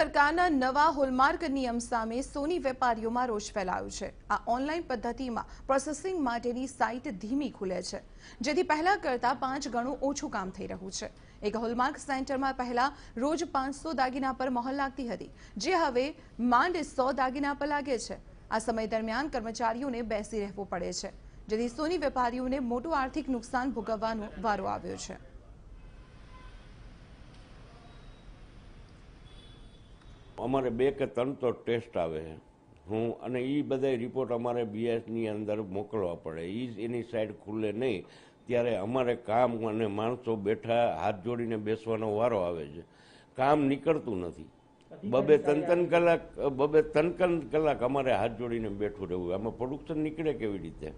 સરકારના નવા હોલમાર્ક નિયમ સામે સોની વેપારીઓમાં રોષ ફેલાયો છે આ ઓનલાઈન પદ્ધતિમાં પ્રોસેસિંગ માટેની સાઇટ ધીમી ખુલે છે જેથી પહેલા કરતાં પાંચ ગણું ઓછું કામ થઈ રહ્યું છે એક હોલમાર્ક સેન્ટરમાં પહેલા રોજ પાંચસો દાગીના પર મહોલ લાગતી હતી જે હવે માંડ સો દાગીના પર લાગે છે આ સમય દરમિયાન કર્મચારીઓને બેસી રહેવું પડે છે જેથી સોની વેપારીઓને મોટું આર્થિક નુકસાન ભોગવવાનો વારો આવ્યો છે અમારે બે કે ત્રણ તો ટેસ્ટ આવે છે હું અને એ બધા રિપોર્ટ અમારે બીએસની અંદર મોકલવા પડે એ એની સાઈડ ખુલે નહીં ત્યારે અમારે કામ અને માણસો બેઠા હાથ જોડીને બેસવાનો વારો આવે છે કામ નીકળતું નથી બબે ત્રણ ત્રણ કલાક બબે ત્રણ ત્રણ કલાક અમારે હાથ જોડીને બેઠું રહેવું આમાં પ્રોડક્શન નીકળે કેવી રીતે